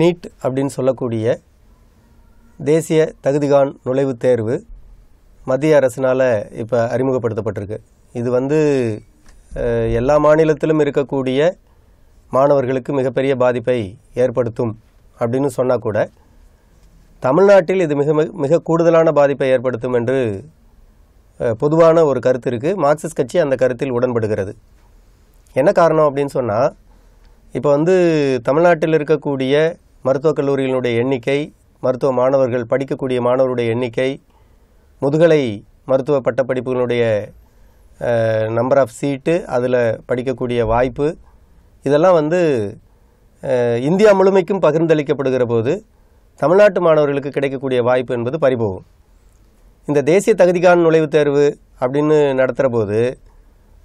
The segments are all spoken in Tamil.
நீட் அப்படின்னு சொல்லக்கூடிய தேசிய தகுதிகான் நுழைவுத் தேர்வு மத்திய அரசினால் இப்போ அறிமுகப்படுத்தப்பட்டிருக்கு இது வந்து எல்லா மாநிலத்திலும் இருக்கக்கூடிய மாணவர்களுக்கு மிகப்பெரிய பாதிப்பை ஏற்படுத்தும் அப்படின்னு சொன்னால் கூட தமிழ்நாட்டில் இது மிக மிக கூடுதலான பாதிப்பை ஏற்படுத்தும் என்று பொதுவான ஒரு கருத்து இருக்குது மார்க்சிஸ்ட் கட்சி அந்த கருத்தில் உடன்படுகிறது என்ன காரணம் அப்படின்னு சொன்னால் இப்போ வந்து தமிழ்நாட்டில் இருக்கக்கூடிய மருத்துவக் கல்லூரிகளினுடைய எண்ணிக்கை மருத்துவ மாணவர்கள் படிக்கக்கூடிய மாணவருடைய எண்ணிக்கை முதுகலை மருத்துவ பட்டப்படிப்புகளுடைய நம்பர் ஆஃப் சீட்டு அதில் படிக்கக்கூடிய வாய்ப்பு இதெல்லாம் வந்து இந்தியா முழுமைக்கும் பகிர்ந்தளிக்கப்படுகிற போது தமிழ்நாட்டு மாணவர்களுக்கு கிடைக்கக்கூடிய வாய்ப்பு என்பது பறிபோகும் இந்த தேசிய தகுதிக்கான நுழைவுத் தேர்வு அப்படின்னு நடத்துகிற போது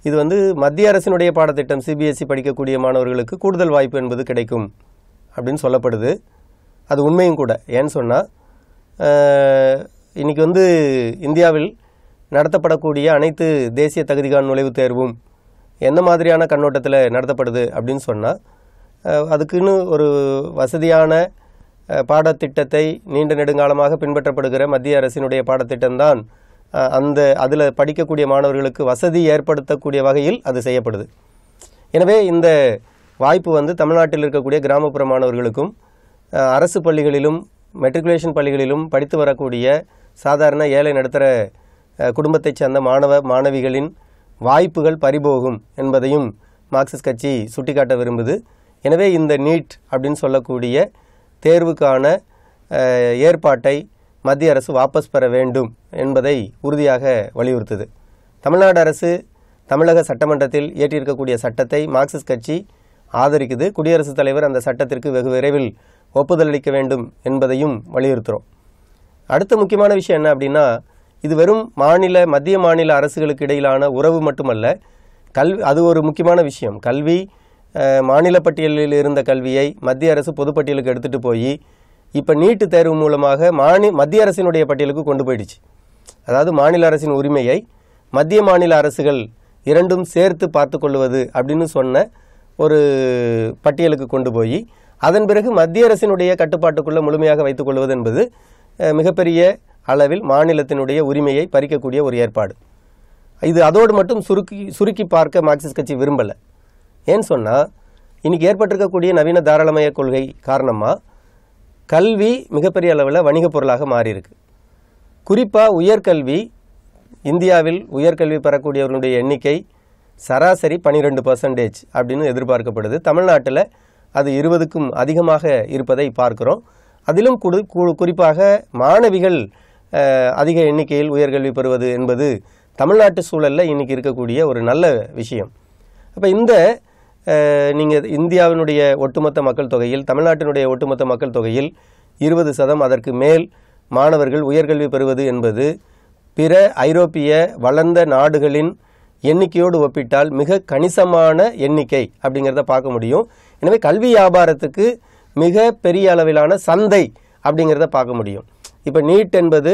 இது வந்து மத்திய அரசினுடைய பாடத்திட்டம் சிபிஎஸ்சி e படிக்கக்கூடிய மாணவர்களுக்கு கூடுதல் வாய்ப்பு என்பது கிடைக்கும் அப்படின்னு சொல்லப்படுது அது உண்மையும் கூட ஏன்னு சொன்னால் இன்றைக்கி வந்து இந்தியாவில் நடத்தப்படக்கூடிய அனைத்து தேசிய தகுதிகான் நுழைவுத் தேர்வும் எந்த மாதிரியான கண்ணோட்டத்தில் நடத்தப்படுது அப்படின்னு சொன்னால் அதுக்குன்னு ஒரு வசதியான பாடத்திட்டத்தை நீண்ட நெடுங்காலமாக பின்பற்றப்படுகிற மத்திய அரசினுடைய பாடத்திட்டம்தான் அந்த அதில் படிக்கக்கூடிய மாணவர்களுக்கு வசதி ஏற்படுத்தக்கூடிய வகையில் அது செய்யப்படுது எனவே இந்த வாய்ப்பு வந்து தமிழ்நாட்டில் இருக்கக்கூடிய கிராமப்புற மாணவர்களுக்கும் அரசு பள்ளிகளிலும் மெட்ரிகுலேஷன் பள்ளிகளிலும் படித்து வரக்கூடிய சாதாரண ஏழை நடத்துகிற குடும்பத்தைச் சேர்ந்த மாணவ மாணவிகளின் வாய்ப்புகள் பறிபோகும் என்பதையும் மார்க்சிஸ்ட் கட்சி சுட்டிக்காட்ட விரும்புது எனவே இந்த நீட் அப்படின்னு சொல்லக்கூடிய தேர்வுக்கான ஏற்பாட்டை மத்திய அரசு வாபஸ் பெற வேண்டும் என்பதை உறுதியாக வலியுறுத்துது தமிழ்நாடு அரசு தமிழக சட்டமன்றத்தில் ஏற்றியிருக்கக்கூடிய சட்டத்தை மார்க்சிஸ்ட் கட்சி ஆதரிக்குது குடியரசுத் தலைவர் அந்த சட்டத்திற்கு வெகு விரைவில் ஒப்புதல் அளிக்க வேண்டும் என்பதையும் வலியுறுத்துகிறோம் அடுத்த முக்கியமான விஷயம் என்ன அப்படின்னா இது வெறும் மாநில மத்திய மாநில அரசுகளுக்கு இடையிலான உறவு மட்டுமல்ல கல்வி அது ஒரு முக்கியமான விஷயம் கல்வி மாநில பட்டியலில் இருந்த கல்வியை மத்திய அரசு பொதுப்பட்டியலுக்கு எடுத்துகிட்டு போய் இப்போ நீட்டு தேர்வு மூலமாக மாநில மத்திய அரசினுடைய பட்டியலுக்கு கொண்டு போயிடுச்சு அதாவது மாநில அரசின் உரிமையை மத்திய மாநில அரசுகள் இரண்டும் சேர்த்து பார்த்து கொள்வது அப்படின்னு சொன்ன ஒரு பட்டியலுக்கு கொண்டு போய் அதன் பிறகு மத்திய அரசினுடைய கட்டுப்பாட்டுக்குள்ளே முழுமையாக வைத்துக் கொள்வது என்பது மிகப்பெரிய அளவில் மாநிலத்தினுடைய உரிமையை பறிக்கக்கூடிய ஒரு ஏற்பாடு இது அதோடு மட்டும் சுருக்கி சுருக்கி பார்க்க மார்க்சிஸ்ட் கட்சி விரும்பலை ஏன்னு சொன்னால் இன்றைக்கி ஏற்பட்டிருக்கக்கூடிய நவீன தாராளமய கொள்கை காரணமாக கல்வி மிகப்பெரிய அளவில் வணிகப் பொருளாக மாறியிருக்கு குறிப்பாக உயர்கல்வி இந்தியாவில் உயர்கல்வி பெறக்கூடியவர்களுடைய எண்ணிக்கை சராசரி பனிரெண்டு பர்சன்டேஜ் அப்படின்னு எதிர்பார்க்கப்படுது தமிழ்நாட்டில் அது இருபதுக்கும் அதிகமாக இருப்பதை பார்க்கிறோம் அதிலும் குறிப்பாக மாணவிகள் அதிக எண்ணிக்கையில் உயர்கல்வி பெறுவது என்பது தமிழ்நாட்டு சூழலில் இன்றைக்கி இருக்கக்கூடிய ஒரு நல்ல விஷயம் அப்போ இந்த நீங்கள் இந்தியாவினுடைய ஒட்டுமொத்த மக்கள் தொகையில் தமிழ்நாட்டினுடைய ஒட்டுமொத்த மக்கள் தொகையில் இருபது சதம் அதற்கு மேல் மாணவர்கள் உயர்கல்வி பெறுவது என்பது பிற ஐரோப்பிய வளர்ந்த நாடுகளின் எண்ணிக்கையோடு ஒப்பிட்டால் மிக கணிசமான எண்ணிக்கை அப்படிங்கிறத பார்க்க முடியும் எனவே கல்வி வியாபாரத்துக்கு மிக பெரிய அளவிலான சந்தை அப்படிங்கிறத பார்க்க முடியும் இப்போ நீட் என்பது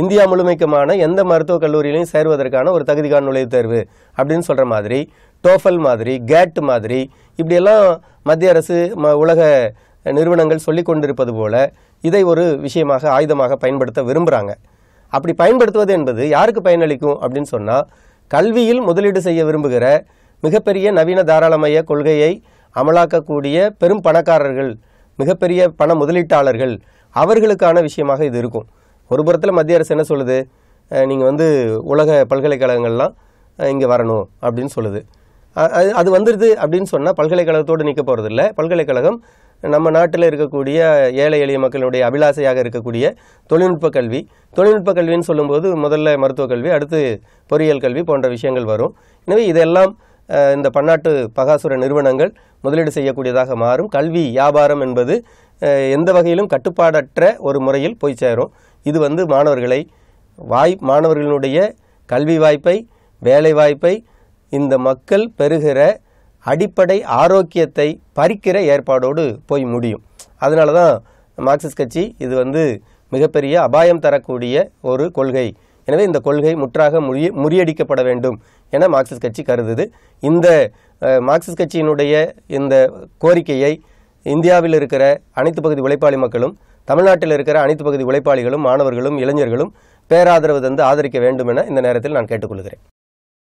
இந்தியா முழுமைக்குமான எந்த மருத்துவக் கல்லூரியிலையும் சேருவதற்கான ஒரு தகுதிக்கான நுழைவுத் தேர்வு அப்படின்னு சொல்கிற மாதிரி டோஃபல் மாதிரி கேட் மாதிரி இப்படியெல்லாம் மத்திய அரசு ம உலக நிறுவனங்கள் சொல்லி கொண்டிருப்பது போல இதை ஒரு விஷயமாக ஆயுதமாக பயன்படுத்த விரும்புகிறாங்க அப்படி பயன்படுத்துவது என்பது யாருக்கு பயனளிக்கும் அப்படின்னு சொன்னால் கல்வியில் முதலீடு செய்ய விரும்புகிற மிகப்பெரிய நவீன தாராளமய கொள்கையை அமலாக்கக்கூடிய பெரும் பணக்காரர்கள் மிகப்பெரிய பண முதலீட்டாளர்கள் அவர்களுக்கான விஷயமாக இது இருக்கும் ஒரு புறத்தில் மத்திய அரசு என்ன சொல்லுது நீங்கள் வந்து உலக பல்கலைக்கழகங்கள்லாம் இங்கே வரணும் அப்படின்னு சொல்லுது அது வந்துடுது அப்படின்னு சொன்னால் பல்கலைக்கழகத்தோடு நிற்க போகிறதில்ல பல்கலைக்கழகம் நம்ம நாட்டில் இருக்கக்கூடிய ஏழை எளிய மக்களுடைய அபிலாசையாக இருக்கக்கூடிய தொழில்நுட்ப கல்வி தொழில்நுட்ப கல்வின்னு சொல்லும்போது முதல்ல மருத்துவக் கல்வி அடுத்து பொறியியல் கல்வி போன்ற விஷயங்கள் வரும் எனவே இதெல்லாம் இந்த பன்னாட்டு பகாசுர நிறுவனங்கள் முதலீடு செய்யக்கூடியதாக மாறும் கல்வி வியாபாரம் என்பது எந்த வகையிலும் கட்டுப்பாடற்ற ஒரு முறையில் போய் சேரும் இது வந்து மாணவர்களை வாய் மாணவர்களுடைய கல்வி வாய்ப்பை வேலை வாய்ப்பை இந்த மக்கள் பெறுகிற அடிப்படை ஆரோக்கியத்தை பறிக்கிற ஏற்பாடோடு போய் முடியும் அதனால தான் மார்க்சிஸ்ட் கட்சி இது வந்து மிகப்பெரிய அபாயம் தரக்கூடிய ஒரு கொள்கை எனவே இந்த கொள்கை முற்றாக முறிய முறியடிக்கப்பட வேண்டும் என மார்க்சிஸ்ட் கட்சி கருதுது இந்த மார்க்சிஸ்ட் கட்சியினுடைய இந்த கோரிக்கையை இந்தியாவில் இருக்கிற அனைத்து பகுதி உழைப்பாளி மக்களும் தமிழ்நாட்டில் இருக்கிற அனைத்து பகுதி உழைப்பாளிகளும் மாணவர்களும் இளைஞர்களும் பேராதரவு தந்து ஆதரிக்க வேண்டும் என இந்த நேரத்தில் நான் கேட்டுக்கொள்கிறேன்